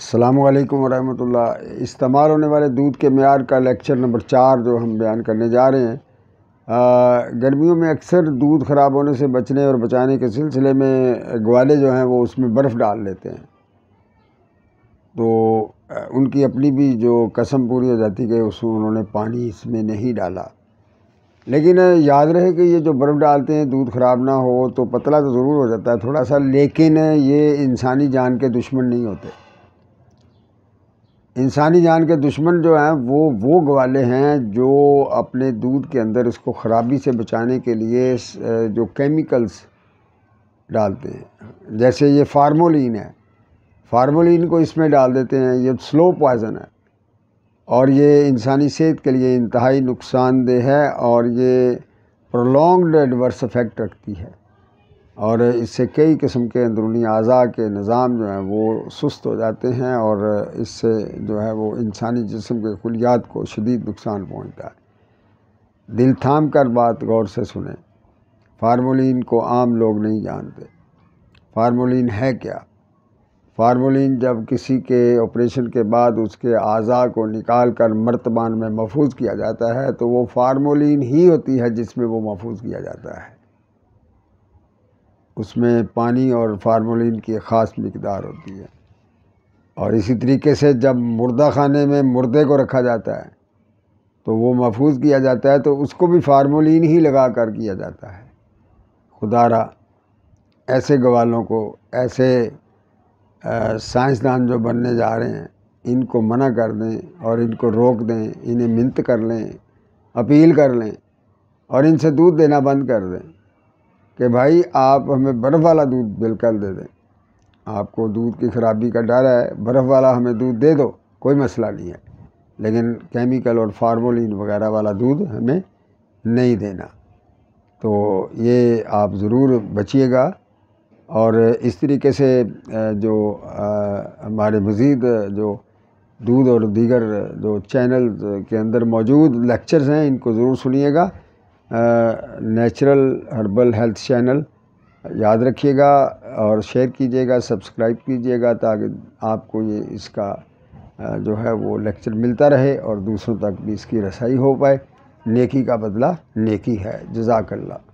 السلام علیکم ورحمۃ اللہ استعمال ہونے والے دودھ کے معیار کا لیکچر نمبر چار جو ہم بیان کرنے جا رہے ہیں گرمیوں میں اکثر دودھ خراب ہونے سے بچنے اور بچانے کے سلسلے میں گوالے جو ہیں وہ اس میں برف ڈال لیتے ہیں تو ان کی اپنی بھی جو قسم پوری ہو جاتی کہ اس میں انہوں نے پانی اس میں نہیں ڈالا لیکن یاد رہے کہ یہ جو برف ڈالتے ہیں دودھ خراب نہ ہو تو پتلا تو ضرور ہو جاتا ہے تھوڑا سا لیکن یہ انسانی جان کے دشمن نہیں ہوتے انسانی جان کے دشمن جو ہیں وہ وہ گوالے ہیں جو اپنے دودھ کے اندر اس کو خرابی سے بچانے کے لیے جو کیمیکلس ڈالتے ہیں جیسے یہ فارمولین ہے فارمولین کو اس میں ڈال دیتے ہیں یہ سلو پوائزن ہے اور یہ انسانی صحت کے لیے انتہائی نقصان دہ ہے اور یہ پرولونگڈ ایڈورس افیکٹ رکھتی ہے اور اس سے کئی قسم کے اندرونی اعضاء کے نظام جو ہیں وہ سست ہو جاتے ہیں اور اس سے جو ہے وہ انسانی جسم کے خلیات کو شدید نقصان پہنچتا ہے دل تھام کر بات غور سے سنیں فارمولین کو عام لوگ نہیں جانتے فارمولین ہے کیا فارمولین جب کسی کے آپریشن کے بعد اس کے اعضاء کو نکال کر مرتبان میں محفوظ کیا جاتا ہے تو وہ فارمولین ہی ہوتی ہے جس میں وہ محفوظ کیا جاتا ہے اس میں پانی اور فارمولین کی خاص مقدار ہوتی ہے اور اسی طریقے سے جب مردہ خانے میں مردے کو رکھا جاتا ہے تو وہ محفوظ کیا جاتا ہے تو اس کو بھی فارمولین ہی لگا کر کیا جاتا ہے خدا را ایسے گوالوں کو ایسے سائنسدان جو بننے جا رہے ہیں ان کو منع کر دیں اور ان کو روک دیں انہیں منت کر لیں اپیل کر لیں اور ان سے دودھ دینا بند کر دیں کہ بھائی آپ ہمیں برف والا دودھ بالکل دے دیں آپ کو دودھ کی خرابی کا ڈر ہے برف والا ہمیں دودھ دے دو کوئی مسئلہ نہیں ہے لیکن کیمیکل اور فارمولین وغیرہ والا دودھ ہمیں نہیں دینا تو یہ آپ ضرور بچیے گا اور اس طریقے سے جو ہمارے مزید جو دودھ اور دیگر جو چینل کے اندر موجود لیکچرز ہیں ان کو ضرور سنیے گا نیچرل ہربل ہیلتھ چینل یاد رکھیے گا اور شیئر کیجیے گا سبسکرائب کیجیے گا تاکہ آپ کو یہ اس کا جو ہے وہ لیکچر ملتا رہے اور دوسروں تک بھی اس کی رسائی ہو پائے نیکی کا بدلہ نیکی ہے جزاک اللہ